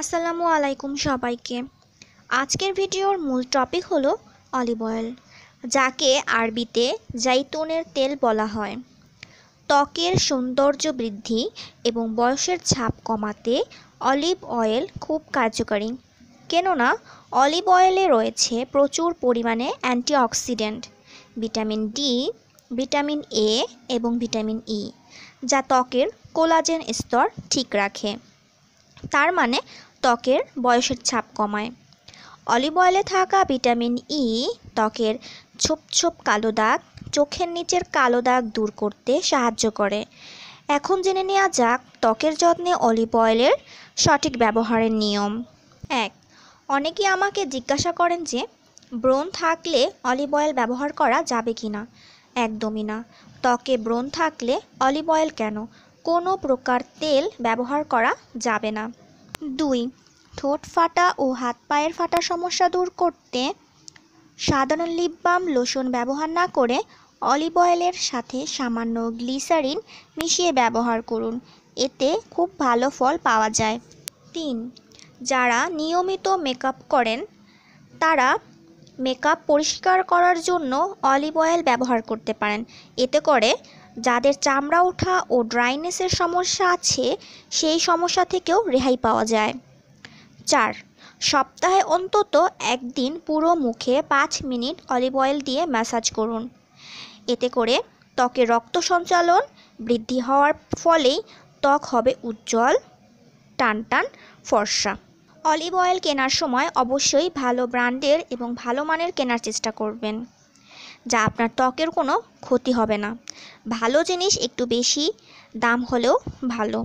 আসসালামু আলাইকুম সবাইকে আজকের ভিডিওর মূল টপিক হলো অলিভ অয়েল যাকে আরবিতে জাইতুনের তেল বলা হয় ত্বকের সৌন্দর্য বৃদ্ধি এবং বয়সের ছাপ কমাতে অলিভ অয়েল খুব কার্যকরী কেননা অলিভ অয়েলে রয়েছে প্রচুর পরিমাণে antioxidant vitamin D vitamin A এবং ভিটামিন ই e, যা ত্বকের কোলাজেন স্তর ঠিক রাখে তার মানে ত্বকের বয়সের ছাপ কমায় অলিভ অয়েলে থাকা ভিটামিন ই e ত্বকের ছোপ ছোপ কালো দাগ চোখের নিচের কালো দাগ দূর করতে সাহায্য করে এখন জেনে নেওয়া যাক ত্বকের যত্নে অলিভ অয়েলের সঠিক ব্যবহারের নিয়ম এক অনেকেই আমাকে জিজ্ঞাসা করেন যে ব্রণ থাকলে অলিভ অয়েল ব্যবহার করা যাবে কি না একদমই না ত্বকে ব্রণ থাকলে অলিভ অয়েল কেন কোনো প্রকার তেল ব্যবহার করা যাবে না দুই ঠোঁট ফাটা ও হাত পায়ের ফাটা সমস্যা দূর করতে সাধারণ লিপ বাম লোশন ব্যবহার না করে অলিভ অয়েলের সাথে সামান্য গ্লিসারিন মিশিয়ে ব্যবহার করুন এতে খুব ভালো ফল পাওয়া যায় তিন যারা নিয়মিত মেকআপ করেন তারা মেকআপ পরিষ্কার করার জন্য অলিভ অয়েল ব্যবহার করতে পারেন এতে করে যাদের চামড়া ওঠা ও ড্রাইনেসের সমস্যা আছে সেই সমস্যা থেকেও রেহাই পাওয়া যায় চার সপ্তাহে অন্তত একদিন পুরো মুখে পাঁচ মিনিট অলিভ অয়েল দিয়ে ম্যাসাজ করুন এতে করে ত্বকে রক্ত সঞ্চালন বৃদ্ধি হওয়ার ফলেই ত্বক হবে উজ্জ্বল টান টান ফর্সা অলিভ অয়েল কেনার সময় অবশ্যই ভালো ব্র্যান্ডের এবং ভালো মানের কেনার চেষ্টা করবেন যা আপনার ত্বকের কোনো ক্ষতি হবে না ভালো জিনিস একটু বেশি দাম হলেও ভালো